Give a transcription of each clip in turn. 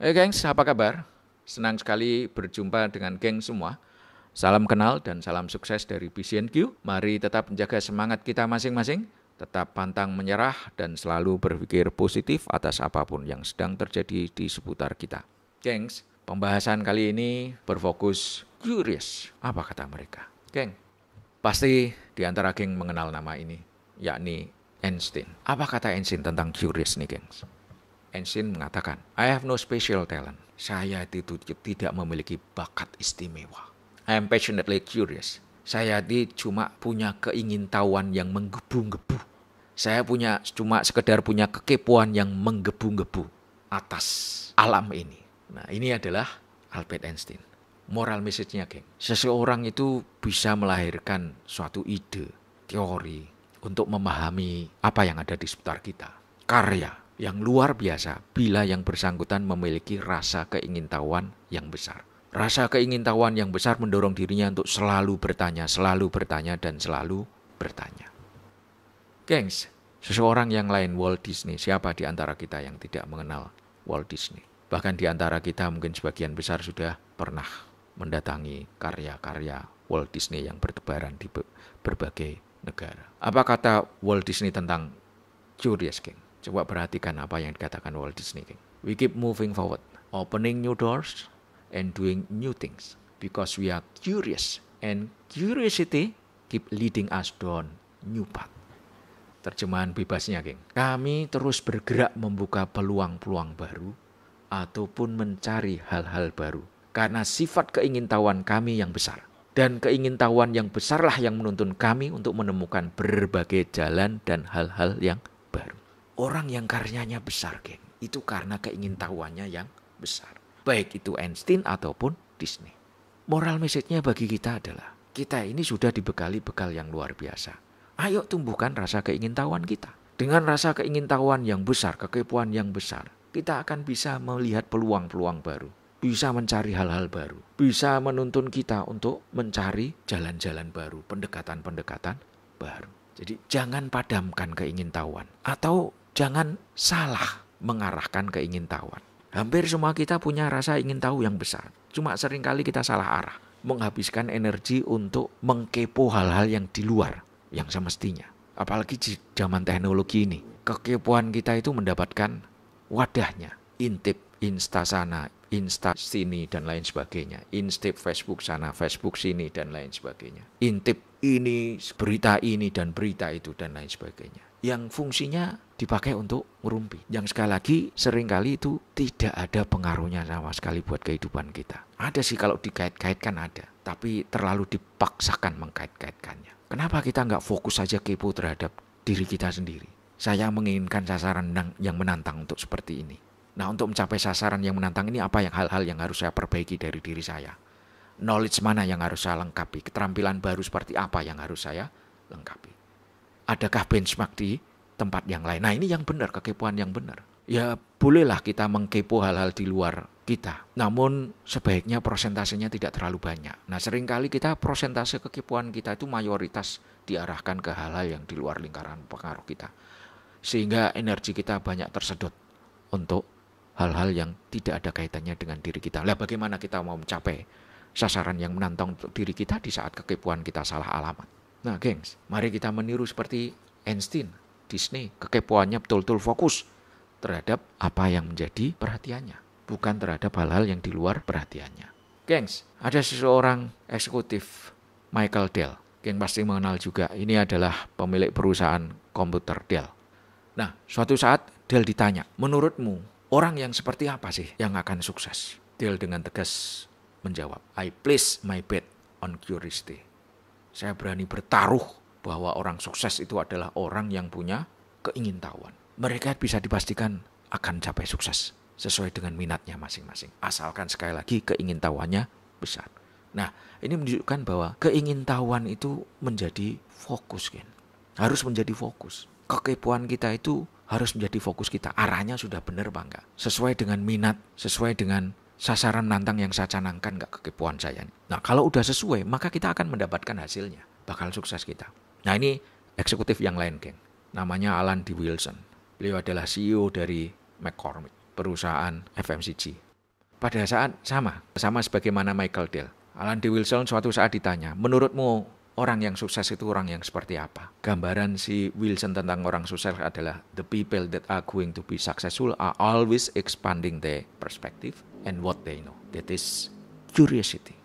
Hey gengs, apa kabar? Senang sekali berjumpa dengan geng semua. Salam kenal dan salam sukses dari BCNQ. Mari tetap menjaga semangat kita masing-masing, tetap pantang menyerah dan selalu berpikir positif atas apapun yang sedang terjadi di seputar kita. Gengs, pembahasan kali ini berfokus curious. Apa kata mereka? Geng, pasti di antara geng mengenal nama ini, yakni Einstein. Apa kata Einstein tentang curious nih, gengs? Einstein mengatakan, I have no special talent. Saya itu tidak memiliki bakat istimewa. I am passionately curious. Saya di cuma punya keingintahuan yang menggebu-gebu. Saya punya cuma sekedar punya kekepuan yang menggebu-gebu atas alam ini. Nah, ini adalah Albert Einstein. Moral message-nya, geng. Seseorang itu bisa melahirkan suatu ide, teori untuk memahami apa yang ada di sekitar kita. Karya yang luar biasa bila yang bersangkutan memiliki rasa keingintahuan yang besar. Rasa keingintahuan yang besar mendorong dirinya untuk selalu bertanya, selalu bertanya, dan selalu bertanya. Gengs, seseorang yang lain Walt Disney, siapa di antara kita yang tidak mengenal Walt Disney? Bahkan di antara kita mungkin sebagian besar sudah pernah mendatangi karya-karya Walt Disney yang bertebaran di berbagai negara. Apa kata Walt Disney tentang Curious King? Coba perhatikan apa yang dikatakan Walt Disney. We keep moving forward, opening new doors and doing new things because we are curious and curiosity keep leading us down new path. Terjemahan bebasnya, geng. Kami terus bergerak membuka peluang-peluang baru ataupun mencari hal-hal baru karena sifat keingintahuan kami yang besar dan keingintahuan yang besarlah yang menuntun kami untuk menemukan berbagai jalan dan hal-hal yang baru. Orang yang karyanya besar, geng, itu karena keingintahuannya yang besar. Baik itu Einstein ataupun Disney. Moral message-nya bagi kita adalah, kita ini sudah dibekali bekal yang luar biasa. Ayo tumbuhkan rasa keingintahuan kita. Dengan rasa keingintahuan yang besar, kekepuan yang besar, kita akan bisa melihat peluang-peluang baru bisa mencari hal-hal baru, bisa menuntun kita untuk mencari jalan-jalan baru, pendekatan-pendekatan baru. Jadi jangan padamkan keingintahuan atau jangan salah mengarahkan keingintahuan. Hampir semua kita punya rasa ingin tahu yang besar. Cuma seringkali kita salah arah. Menghabiskan energi untuk mengkepo hal-hal yang di luar. Yang semestinya. Apalagi di zaman teknologi ini. Kekepoan kita itu mendapatkan wadahnya. Intip, insta sana, insta sini dan lain sebagainya. Intip Facebook sana, Facebook sini dan lain sebagainya. Intip ini, berita ini dan berita itu dan lain sebagainya yang fungsinya dipakai untuk ngerumpi. Yang sekali lagi seringkali itu tidak ada pengaruhnya sama sekali buat kehidupan kita. Ada sih kalau dikait-kaitkan ada, tapi terlalu dipaksakan mengkait-kaitkannya. Kenapa kita nggak fokus saja kepo terhadap diri kita sendiri? Saya menginginkan sasaran yang menantang untuk seperti ini. Nah untuk mencapai sasaran yang menantang ini apa yang hal-hal yang harus saya perbaiki dari diri saya? Knowledge mana yang harus saya lengkapi? Keterampilan baru seperti apa yang harus saya lengkapi? adakah benchmark di tempat yang lain. Nah ini yang benar, kekepoan yang benar. Ya bolehlah kita mengkepo hal-hal di luar kita. Namun sebaiknya prosentasenya tidak terlalu banyak. Nah seringkali kita prosentase kekepoan kita itu mayoritas diarahkan ke hal-hal yang di luar lingkaran pengaruh kita. Sehingga energi kita banyak tersedot untuk hal-hal yang tidak ada kaitannya dengan diri kita. Lah bagaimana kita mau mencapai sasaran yang menantang untuk diri kita di saat kekepoan kita salah alamat? Nah, gengs, mari kita meniru seperti Einstein, Disney, kekepoannya betul-betul fokus terhadap apa yang menjadi perhatiannya, bukan terhadap hal-hal yang di luar perhatiannya. Gengs, ada seseorang eksekutif Michael Dell. Geng pasti mengenal juga. Ini adalah pemilik perusahaan komputer Dell. Nah, suatu saat Dell ditanya, "Menurutmu orang yang seperti apa sih yang akan sukses?" Dell dengan tegas menjawab, "I place my bet on curiosity." Saya berani bertaruh bahwa orang sukses itu adalah orang yang punya keingintahuan. Mereka bisa dipastikan akan capai sukses sesuai dengan minatnya masing-masing. Asalkan sekali lagi keingintahuannya besar. Nah, ini menunjukkan bahwa keingintahuan itu menjadi fokus, kan? Harus menjadi fokus. Kekepuan kita itu harus menjadi fokus kita. Arahnya sudah benar bangga. Sesuai dengan minat, sesuai dengan sasaran nantang yang saya canangkan nggak kekepuan saya. Nah kalau udah sesuai maka kita akan mendapatkan hasilnya. Bakal sukses kita. Nah ini eksekutif yang lain geng. Namanya Alan D. Wilson. Beliau adalah CEO dari McCormick, perusahaan FMCG. Pada saat sama, sama sebagaimana Michael Dell. Alan D. Wilson suatu saat ditanya, menurutmu orang yang sukses itu orang yang seperti apa? Gambaran si Wilson tentang orang sukses adalah the people that are going to be successful are always expanding their perspective and what they know. That is curiosity.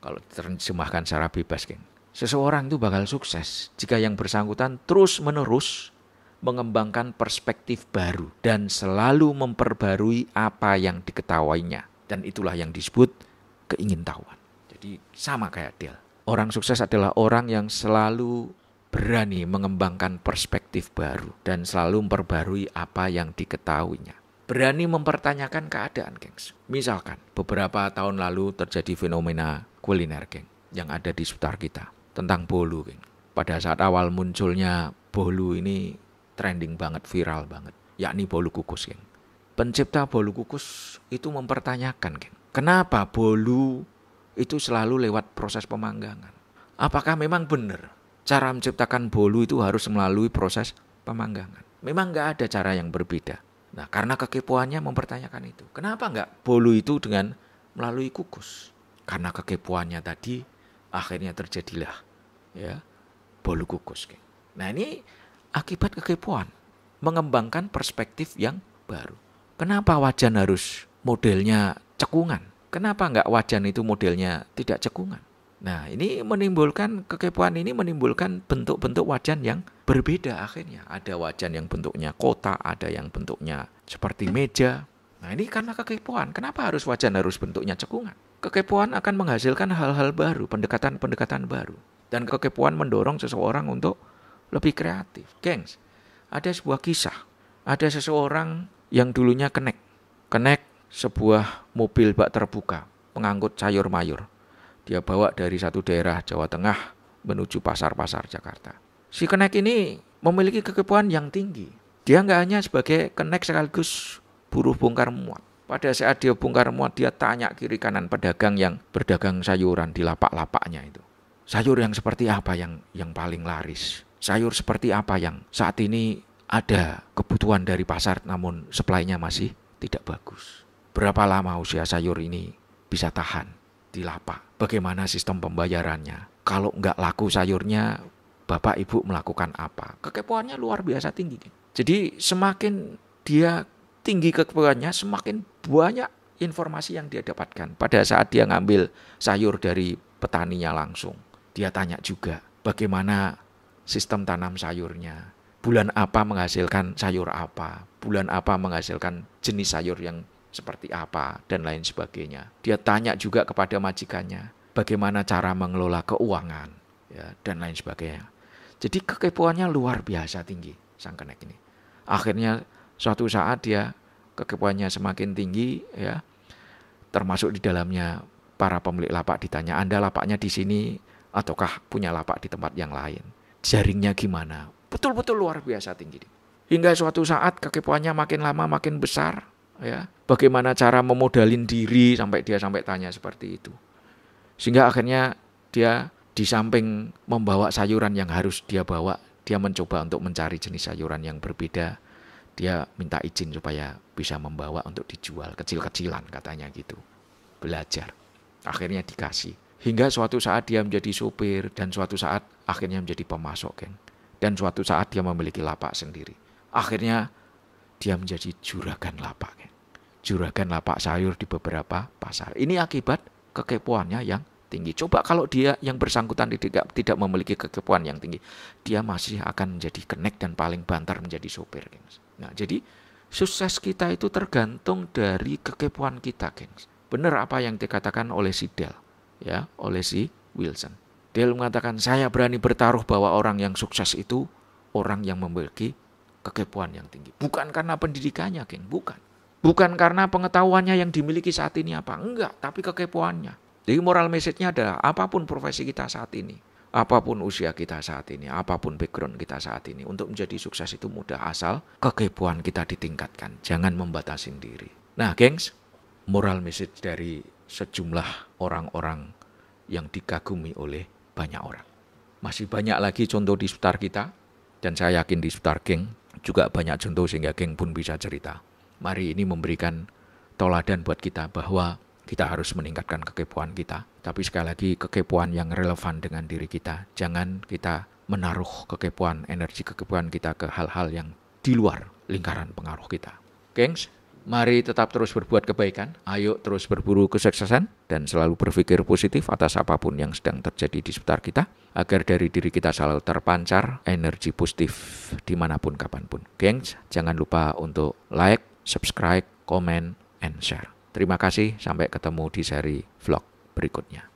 Kalau terjemahkan secara bebas, geng. Seseorang itu bakal sukses jika yang bersangkutan terus-menerus mengembangkan perspektif baru dan selalu memperbarui apa yang diketahuinya. Dan itulah yang disebut keingintahuan. Jadi sama kayak Del. Orang sukses adalah orang yang selalu berani mengembangkan perspektif baru dan selalu memperbarui apa yang diketahuinya berani mempertanyakan keadaan, gengs. Misalkan beberapa tahun lalu terjadi fenomena kuliner, geng, yang ada di seputar kita tentang bolu, geng. Pada saat awal munculnya bolu ini trending banget, viral banget, yakni bolu kukus, geng. Pencipta bolu kukus itu mempertanyakan, geng, kenapa bolu itu selalu lewat proses pemanggangan? Apakah memang benar cara menciptakan bolu itu harus melalui proses pemanggangan? Memang nggak ada cara yang berbeda. Nah, karena kekepoannya mempertanyakan itu. Kenapa enggak bolu itu dengan melalui kukus? Karena kekepoannya tadi akhirnya terjadilah ya bolu kukus. Nah, ini akibat kekepoan mengembangkan perspektif yang baru. Kenapa wajan harus modelnya cekungan? Kenapa enggak wajan itu modelnya tidak cekungan? Nah, ini menimbulkan kekepoan ini menimbulkan bentuk-bentuk wajan yang berbeda akhirnya. Ada wajan yang bentuknya kota, ada yang bentuknya seperti meja. Nah, ini karena kekepoan. Kenapa harus wajan harus bentuknya cekungan? Kekepoan akan menghasilkan hal-hal baru, pendekatan-pendekatan baru. Dan kekepoan mendorong seseorang untuk lebih kreatif. Gengs, ada sebuah kisah. Ada seseorang yang dulunya kenek. Kenek sebuah mobil bak terbuka, pengangkut sayur mayur dia bawa dari satu daerah Jawa Tengah menuju pasar-pasar Jakarta. Si kenek ini memiliki kekepuan yang tinggi. Dia nggak hanya sebagai kenek sekaligus buruh bongkar muat. Pada saat dia bongkar muat, dia tanya kiri kanan pedagang yang berdagang sayuran di lapak-lapaknya itu. Sayur yang seperti apa yang yang paling laris? Sayur seperti apa yang saat ini ada kebutuhan dari pasar namun supply-nya masih tidak bagus. Berapa lama usia sayur ini bisa tahan di lapak? bagaimana sistem pembayarannya. Kalau nggak laku sayurnya, bapak ibu melakukan apa. Kekepoannya luar biasa tinggi. Jadi semakin dia tinggi kekepoannya, semakin banyak informasi yang dia dapatkan. Pada saat dia ngambil sayur dari petaninya langsung, dia tanya juga bagaimana sistem tanam sayurnya, bulan apa menghasilkan sayur apa, bulan apa menghasilkan jenis sayur yang seperti apa dan lain sebagainya. Dia tanya juga kepada majikannya bagaimana cara mengelola keuangan ya, dan lain sebagainya. Jadi kekepoannya luar biasa tinggi sang kenek ini. Akhirnya suatu saat dia kekepoannya semakin tinggi ya termasuk di dalamnya para pemilik lapak ditanya Anda lapaknya di sini ataukah punya lapak di tempat yang lain. Jaringnya gimana? Betul-betul luar biasa tinggi. Hingga suatu saat kekepoannya makin lama makin besar ya bagaimana cara memodalin diri sampai dia sampai tanya seperti itu sehingga akhirnya dia di samping membawa sayuran yang harus dia bawa dia mencoba untuk mencari jenis sayuran yang berbeda dia minta izin supaya bisa membawa untuk dijual kecil-kecilan katanya gitu belajar akhirnya dikasih hingga suatu saat dia menjadi supir dan suatu saat akhirnya menjadi pemasok geng dan suatu saat dia memiliki lapak sendiri akhirnya dia menjadi juragan lapak geng juragan lapak sayur di beberapa pasar. Ini akibat kekepuannya yang tinggi. Coba kalau dia yang bersangkutan tidak tidak memiliki kekepuan yang tinggi, dia masih akan menjadi kenek dan paling banter menjadi sopir, gengs. Nah, jadi sukses kita itu tergantung dari kekepuan kita, gengs. Benar apa yang dikatakan oleh si Del, ya, oleh si Wilson. Del mengatakan, saya berani bertaruh bahwa orang yang sukses itu orang yang memiliki kekepuan yang tinggi. Bukan karena pendidikannya, geng, bukan. Bukan karena pengetahuannya yang dimiliki saat ini apa, enggak, tapi kekepoannya. Jadi moral message-nya adalah apapun profesi kita saat ini, apapun usia kita saat ini, apapun background kita saat ini, untuk menjadi sukses itu mudah asal kekepoan kita ditingkatkan, jangan membatasi diri. Nah, gengs, moral message dari sejumlah orang-orang yang dikagumi oleh banyak orang. Masih banyak lagi contoh di sekitar kita, dan saya yakin di sekitar geng juga banyak contoh sehingga geng pun bisa cerita mari ini memberikan toladan buat kita bahwa kita harus meningkatkan kekepuan kita. Tapi sekali lagi kekepuan yang relevan dengan diri kita. Jangan kita menaruh kekepuan, energi kekepuan kita ke hal-hal yang di luar lingkaran pengaruh kita. Gengs, mari tetap terus berbuat kebaikan. Ayo terus berburu kesuksesan dan selalu berpikir positif atas apapun yang sedang terjadi di sekitar kita. Agar dari diri kita selalu terpancar energi positif dimanapun kapanpun. Gengs, jangan lupa untuk like, subscribe, comment, and share. Terima kasih, sampai ketemu di seri vlog berikutnya.